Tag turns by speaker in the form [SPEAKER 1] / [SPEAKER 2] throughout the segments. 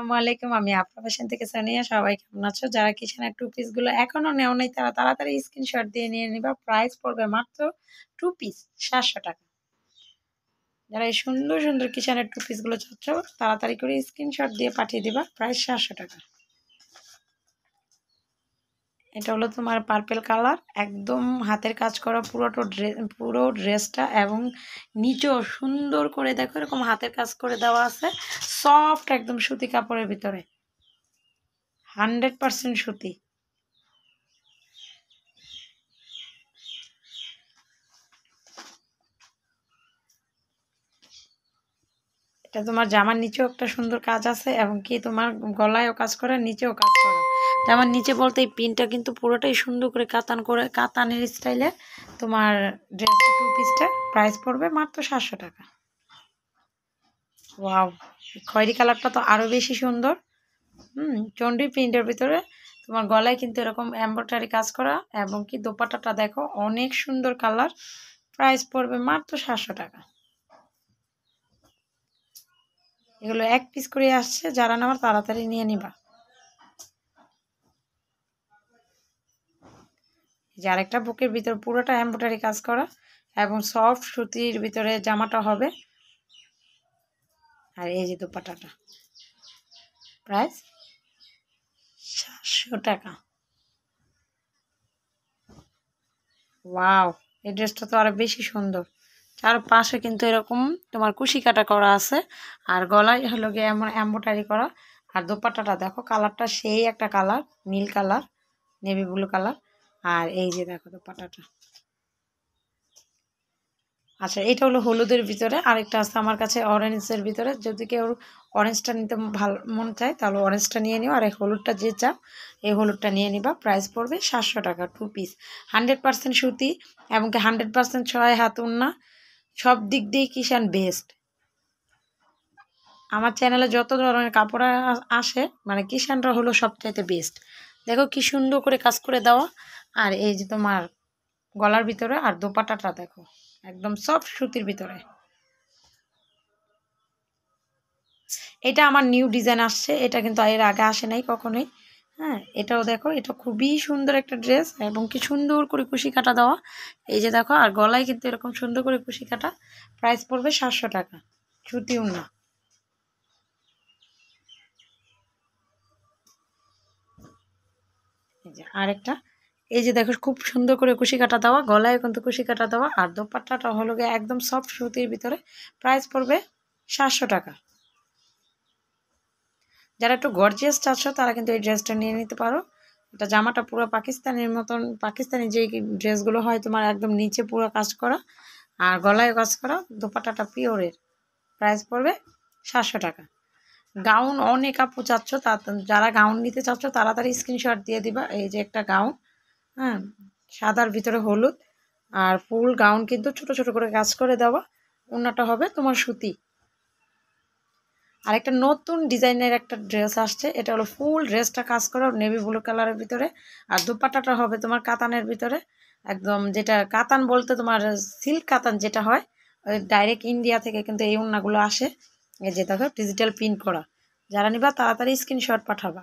[SPEAKER 1] আসসালামু আলাইকুম আমি আপনার ফ্যাশন থেকে সানিয়া সবাই কেমন আছো যারা কিচেনের টু পিসগুলো এখনও নেও নেই তারা তাড়াতাড়ি স্ক্রিনশট দিয়ে নিয়ে নিবা প্রাইস পড়বে মাত্র টু পিস সাতশো টাকা যারা এই সুন্দর সুন্দর কিচেনের টু পিসগুলো চাচ্ছ তাড়াতাড়ি করে স্ক্রিনশট দিয়ে পাঠিয়ে দিবা প্রাইস সাতশো টাকা এটা হলো তোমার পার্পেল কালার একদম হাতের কাজ করা পুরোটা ড্রেস পুরো ড্রেসটা এবং নিচেও সুন্দর করে দেখো এরকম হাতের কাজ করে দেওয়া আছে সফট একদম সুতি কাপড়ের ভিতরে হান্ড্রেড পারসেন্ট সুতি এটা তোমার জামার নিচেও একটা সুন্দর কাজ আছে এবং কি তোমার গলায়ও কাজ করে নিচেও কাজ করে তেমন মানে নিচে বলতে এই পিনটা কিন্তু পুরোটাই সুন্দর করে কাতান করে কাতানের স্টাইলে তোমার ড্রেসটা টু পিসটা প্রাইস পড়বে মাত্র সাতশো টাকা ওয়াও খয়েরি কালারটা তো আরও বেশি সুন্দর হুম চন্ডি প্রিন্টের ভিতরে তোমার গলায় কিন্তু এরকম এম্ব্রয়ডারি কাজ করা এবং কি দোপাটাটা দেখো অনেক সুন্দর কালার প্রাইস পড়বে মাত্র সাতশো টাকা এগুলো এক পিস করে আসছে যারা নেওয়ার তাড়াতাড়ি নিয়ে নিবা যে আরেকটা বুকের ভিতর পুরোটা এম্ব্রয়ডারি কাজ করা এবং সফট সুতির ভিতরে জামাটা হবে আর এই যে দুপাটাটা প্রাইস সাতশো টাকা ওয়াও এই ড্রেসটা তো আরও বেশি সুন্দর চার পাশে কিন্তু এরকম তোমার কুশি কাটা করা আছে আর গলায় হলো গিয়ে এমন এম্ব্রয়ডারি করা আর দোপাট্টাটা দেখো কালারটা সেই একটা কালার নীল কালার নেভি ব্লু কালার আর এই যে দেখো তো পাটাটা আচ্ছা এটা হলো হলুদের ভিতরে আরেকটা আছে আমার কাছে অরেঞ্জের ভিতরে যদি কেউ অরেঞ্জটা নিতে ভালো মন চায় তাহলে অরেঞ্জটা নিয়ে নিও আর এই হলুদটা যে চাপ এই হলুদটা নিয়ে নিবা প্রাইস পড়বে সাতশো টাকা টু পিস হান্ড্রেড পারসেন্ট সুতি এবং কি হান্ড্রেড পারসেন্ট ছয় হাত উন্না সব দিক দিয়ে কিষান বেস্ট আমার চ্যানেলে যত ধরনের কাপড় আসে মানে কিষানরা হলো সবচাইতে বেস্ট দেখো কি সুন্দর করে কাজ করে দেওয়া আর এই যে তোমার গলার ভিতরে আর দোপাটাটা দেখো একদম সব সুতির ভিতরে এটা আমার নিউ ডিজাইন আসছে এটা কিন্তু এর আগে আসে নাই কখনোই হ্যাঁ এটাও দেখো এটা খুবই সুন্দর একটা ড্রেস এবং কি সুন্দর করে কুশি কাটা দেওয়া এই যে দেখো আর গলায় কিন্তু এরকম সুন্দর করে কুশি কাটা প্রাইস পড়বে সাতশো টাকা ছুটিও না এই আরেকটা এই যে দেখো খুব সুন্দর করে কুশি কাটা দেওয়া গলায় কিন্তু কুশি কাটা দেওয়া আর দোপাট্টাটা হলো গিয়ে একদম সফট সুতির ভিতরে প্রাইস পড়বে সাতশো টাকা যারা একটু গর্জিয়াস চাচ্ছ তারা কিন্তু এই ড্রেসটা নিয়ে নিতে পারো এটা জামাটা পুরো পাকিস্তানের মতন পাকিস্তানি যেই ড্রেসগুলো হয় তোমার একদম নিচে পুরো কাজ করা আর গলায় কাজ করা দোপাট্টাটা পিওরের প্রাইস পড়বে সাতশো টাকা গাউন অনেক আপু চাচ্ছ তা যারা গাউন নিতে চাচ্ছ তাড়াতাড়ি স্ক্রিনশট দিয়ে দিবা এই যে একটা গাউন হ্যাঁ সাদার ভিতরে হলুদ আর ফুল গাউন কিন্তু ছোট ছোট করে কাজ করে দেওয়া ওনাটা হবে তোমার সুতি আর একটা নতুন ডিজাইনের একটা ড্রেস আসছে এটা হলো ফুল ড্রেসটা কাজ করে নেভি ব্লু কালারের ভিতরে আর দুপাট্টাটা হবে তোমার কাতানের ভিতরে একদম যেটা কাতান বলতে তোমার সিল্ক কাতান যেটা হয় ডাইরেক্ট ইন্ডিয়া থেকে কিন্তু এই উন্নাগুলো আসে এই যে দেখো ডিজিটাল পিন করা যারা নিবা তাড়াতাড়ি স্ক্রিনশট পাঠাবা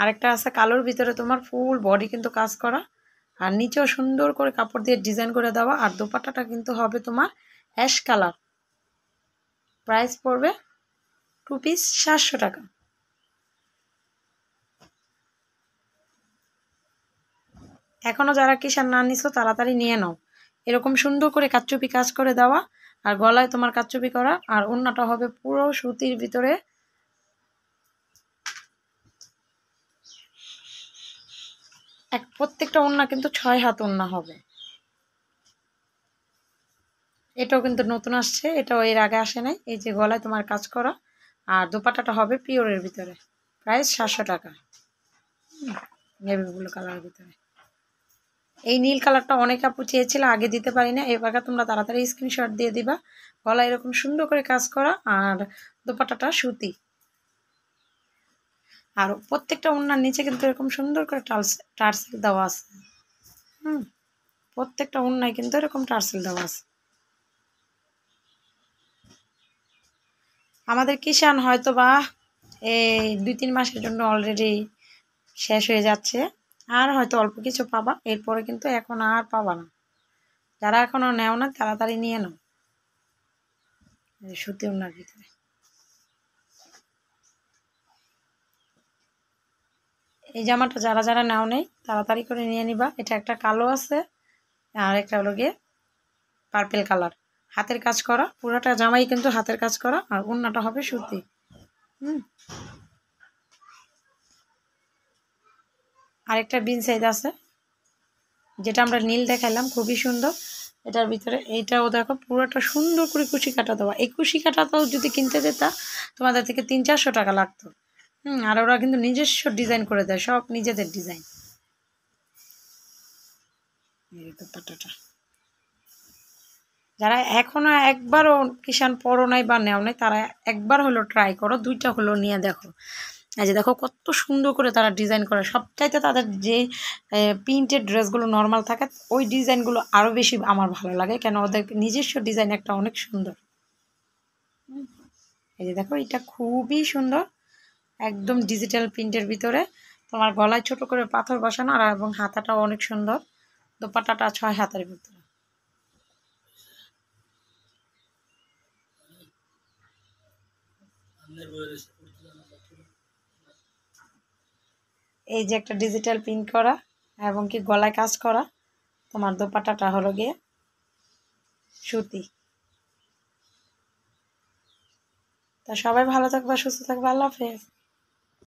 [SPEAKER 1] আরেকটা আছে কালোর ভিতরে তোমার ফুল বডি কিন্তু কাজ করা আর নিচেও সুন্দর করে কাপড় দিয়ে ডিজাইন করে দেওয়া আর দোপাটাটা কিন্তু হবে তোমার অ্যাশ কালার প্রাইস পড়বে টু পিস সাতশো টাকা এখনও যারা কিষান না নিছো তাড়াতাড়ি নিয়ে নাও এরকম সুন্দর করে কাচুপি কাজ করে দেওয়া আর গলায় তোমার কাচ্চুপি করা আর ওন্নাটা হবে পুরো সুতির ভিতরে এক প্রত্যেকটা ওন্না কিন্তু ছয় হাত ওন্না হবে এটাও কিন্তু নতুন আসছে এটাও এর আগে আসে নাই এই যে গলায় তোমার কাজ করা আর দোপাটাটা হবে পিওরের ভিতরে প্রায় সাতশো টাকা নেভি ব্লু কালারের ভিতরে এই নীল কালারটা অনেক আপু চেয়েছিল আগে দিতে পারি না এবার তোমরা তাড়াতাড়ি স্ক্রিনশট দিয়ে দিবা গলা এরকম সুন্দর করে কাজ করা আর দোপাটাটা সুতি আর প্রত্যেকটা ওনার নিচে কিন্তু এরকম সুন্দর করে টার্স টার্সেল দেওয়া আছে হুম প্রত্যেকটা ওনায় কিন্তু এরকম টার্সেল দেওয়া আছে আমাদের কিষান হয়তো বা এই দুই তিন মাসের জন্য অলরেডি শেষ হয়ে যাচ্ছে আর হয়তো অল্প কিছু পাবা এরপরে কিন্তু এখন আর পাবা না যারা এখনও নেও না তাড়াতাড়ি নিয়ে নাও সুতি ওনার ভিতরে এই জামাটা যারা যারা নাও নেই তাড়াতাড়ি করে নিয়ে নিবা এটা একটা কালো আছে আর একটা হলো গিয়ে পার্পেল কালার হাতের কাজ করা পুরোটা জামাই কিন্তু হাতের কাজ করা আর অন্যটা হবে সুতি হুম আরেকটা বিন সাইজ আছে যেটা আমরা নীল দেখালাম খুবই সুন্দর এটার ভিতরে এইটাও দেখো পুরোটা সুন্দর করে কুশি কাটা দেওয়া এই কুশি কাটাটাও যদি কিনতে যেতা তোমাদের থেকে তিন চারশো টাকা লাগতো হুম আর ওরা কিন্তু নিজস্ব ডিজাইন করে দেয় সব নিজেদের ডিজাইন যারা এখনো একবারও কিষান পড়ো নাই বা নেও নাই তারা একবার হলো ট্রাই করো দুইটা হলো নিয়ে দেখো এই যে দেখো কত সুন্দর করে তারা ডিজাইন করে সবটাইতে তাদের যে প্রিন্টেড ড্রেসগুলো নর্মাল থাকে ওই ডিজাইনগুলো আরও বেশি আমার ভালো লাগে কেন ওদের নিজস্ব ডিজাইন একটা অনেক সুন্দর এই যে দেখো এটা খুবই সুন্দর একদম ডিজিটাল প্রিন্টের ভিতরে তোমার গলায় ছোট করে পাথর বসানো আর এবং হাতাটাও অনেক সুন্দর দোপাটাটা ছয় হাতের ভিতরে এই যে একটা ডিজিটাল প্রিন্ট করা এবং কি গলায় কাজ করা তোমার দোপাটাটা হলো গিয়ে সুতি তা সবাই ভালো থাকবে সুস্থ থাকবে আল্লাহ হাফেজ